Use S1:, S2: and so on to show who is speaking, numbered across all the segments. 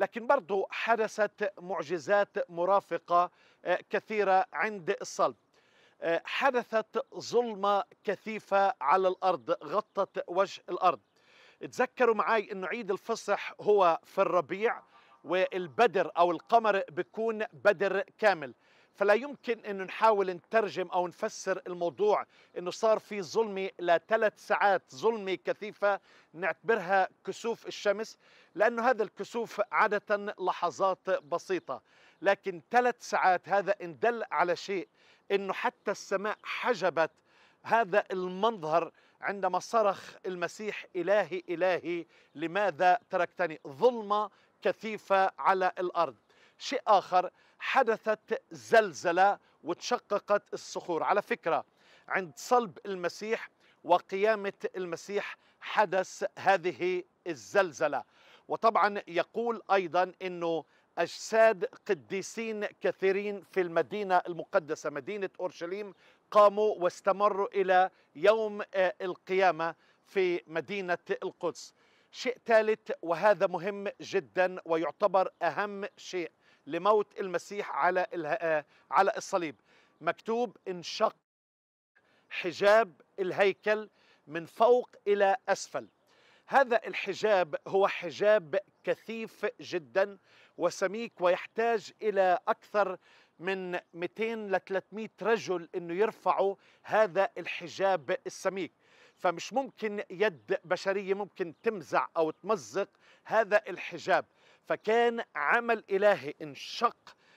S1: لكن برضه حدثت معجزات مرافقة آه، كثيرة عند الصلب آه، حدثت ظلمة كثيفة على الأرض غطت وجه الأرض تذكروا معي أن عيد الفصح هو في الربيع والبدر أو القمر بيكون بدر كامل فلا يمكن أن نحاول نترجم أو نفسر الموضوع أنه صار في ظلمة لثلاث ساعات ظلمة كثيفة نعتبرها كسوف الشمس لأنه هذا الكسوف عادة لحظات بسيطة لكن ثلاث ساعات هذا إن دل على شيء أنه حتى السماء حجبت هذا المنظر عندما صرخ المسيح إلهي إلهي لماذا تركتني ظلمة كثيفة على الأرض شيء آخر حدثت زلزلة وتشققت الصخور على فكرة عند صلب المسيح وقيامة المسيح حدث هذه الزلزلة وطبعا يقول أيضا أنه أجساد قديسين كثيرين في المدينة المقدسة مدينة أورشليم قاموا واستمروا إلى يوم آه، القيامة في مدينة القدس شيء ثالث وهذا مهم جدا ويعتبر أهم شيء لموت المسيح على آه، على الصليب مكتوب انشق حجاب الهيكل من فوق الى اسفل هذا الحجاب هو حجاب كثيف جدا وسميك ويحتاج الى اكثر من 200 ل 300 رجل انه يرفعوا هذا الحجاب السميك فمش ممكن يد بشريه ممكن تمزع او تمزق هذا الحجاب فكان عمل إلهي انشق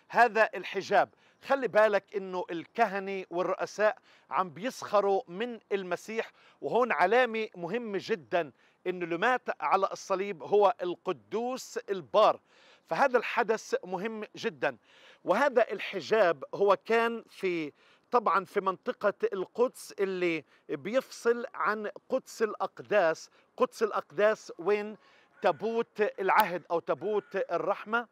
S1: هذا الحجاب خلي بالك انه الكهنه والرؤساء عم بيسخروا من المسيح وهون علامه مهمه جدا انه اللي مات على الصليب هو القدوس البار فهذا الحدث مهم جدا وهذا الحجاب هو كان في طبعا في منطقة القدس اللي بيفصل عن قدس الأقداس قدس الأقداس وين تابوت العهد أو تابوت الرحمة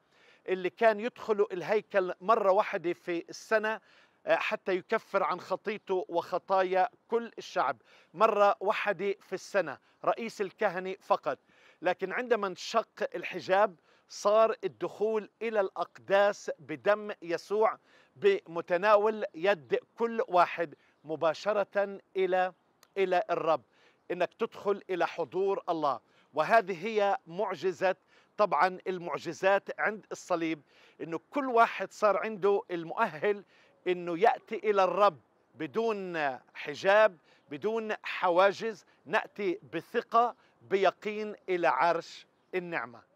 S1: اللي كان يدخلوا الهيكل مرة واحدة في السنة آه، حتى يكفر عن خطيته وخطايا كل الشعب مرة واحدة في السنة رئيس الكهنة فقط لكن عندما انشق الحجاب صار الدخول إلى الأقداس بدم يسوع بمتناول يد كل واحد مباشرة إلى إلى الرب إنك تدخل إلى حضور الله وهذه هي معجزة طبعا المعجزات عند الصليب انه كل واحد صار عنده المؤهل انه ياتي الى الرب بدون حجاب بدون حواجز ناتي بثقه بيقين الى عرش النعمه